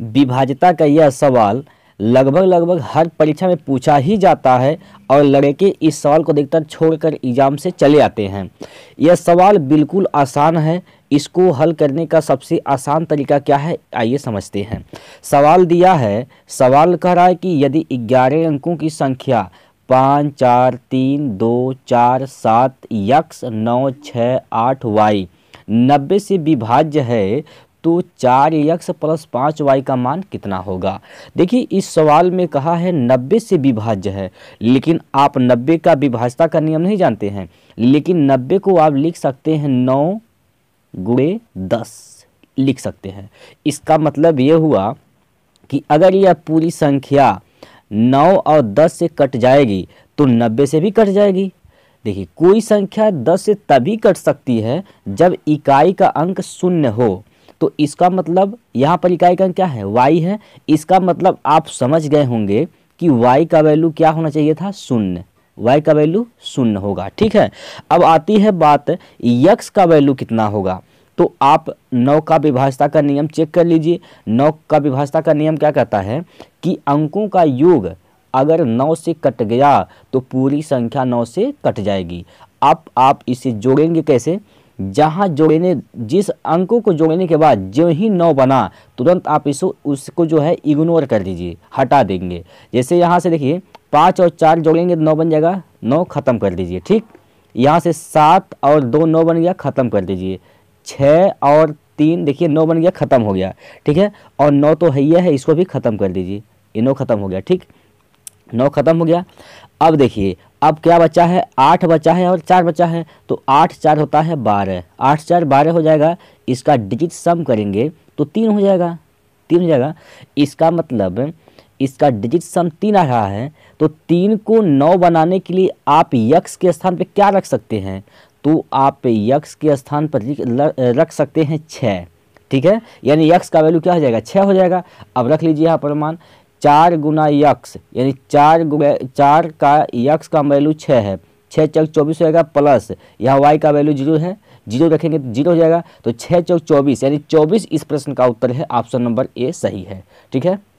विभाज्यता का यह सवाल लगभग लगभग हर परीक्षा में पूछा ही जाता है और लड़के इस सवाल को देखकर छोड़कर एग्जाम से चले आते हैं यह सवाल बिल्कुल आसान है इसको हल करने का सबसे आसान तरीका क्या है आइए समझते हैं सवाल दिया है सवाल कह रहा है कि यदि ग्यारह अंकों की संख्या पाँच चार तीन दो चार सात यक्स नौ छः आठ वाई नब्बे से विभाज्य है तो चार यक्स प्लस पाँच वाई का मान कितना होगा देखिए इस सवाल में कहा है नब्बे से विभाज्य है लेकिन आप नब्बे का विभाजता का नियम नहीं जानते हैं लेकिन नब्बे को आप लिख सकते हैं नौ गुड़े दस लिख सकते हैं इसका मतलब ये हुआ कि अगर यह पूरी संख्या नौ और दस से कट जाएगी तो नब्बे से भी कट जाएगी देखिए कोई संख्या दस से तभी कट सकती है जब इकाई का अंक शून्य हो तो इसका मतलब यहाँ पर इकाई का क्या है वाई है इसका मतलब आप समझ गए होंगे कि वाई का वैल्यू क्या होना चाहिए था शून्य वाई का वैल्यू शून्य होगा ठीक है अब आती है बात यक्स का वैल्यू कितना होगा तो आप नौ का विभाषता का नियम चेक कर लीजिए नौ का विभाषता का नियम क्या कहता है कि अंकों का योग अगर नौ से कट गया तो पूरी संख्या नौ से कट जाएगी अब आप, आप इसे जोड़ेंगे कैसे जहाँ जोड़ने जिस अंकों को जोड़ने के बाद जो ही नौ बना तुरंत आप इसको उसको जो है इग्नोर कर दीजिए हटा देंगे जैसे यहाँ से देखिए पाँच और चार जोड़ेंगे तो नौ बन जाएगा नौ ख़त्म कर दीजिए ठीक यहाँ से सात और दो नौ बन गया ख़त्म कर दीजिए छः और तीन देखिए नौ बन गया ख़त्म हो गया ठीक है और नौ तो है ही है इसको भी ख़त्म कर दीजिए ये नौ ख़त्म हो गया ठीक नौ ख़त्म हो गया अब देखिए अब क्या बचा है आठ बचा है और चार बचा है तो आठ चार होता है बारह आठ चार बारह हो जाएगा इसका डिजिट सम करेंगे तो तीन हो जाएगा तीन हो जाएगा इसका मतलब इसका डिजिट सम तीन आ रहा है तो तीन को नौ बनाने के लिए आप यक्ष के स्थान पर क्या रख सकते हैं तो आप यक्स के स्थान पर रख सकते हैं छः ठीक है यानी यक्ष का वैल्यू क्या हो जाएगा छः हो जाएगा अब रख लीजिए यहाँ प्रमाण चार गुना यक्स यानी चार चार का यक्स का वैल्यू छः है छः चौक चौबीस हो जाएगा प्लस यहाँ वाई का वैल्यू जीरो है जीरो रखेंगे तो जीरो हो जाएगा तो छः चौक चौबीस यानी चौबीस इस प्रश्न का उत्तर है ऑप्शन नंबर ए सही है ठीक है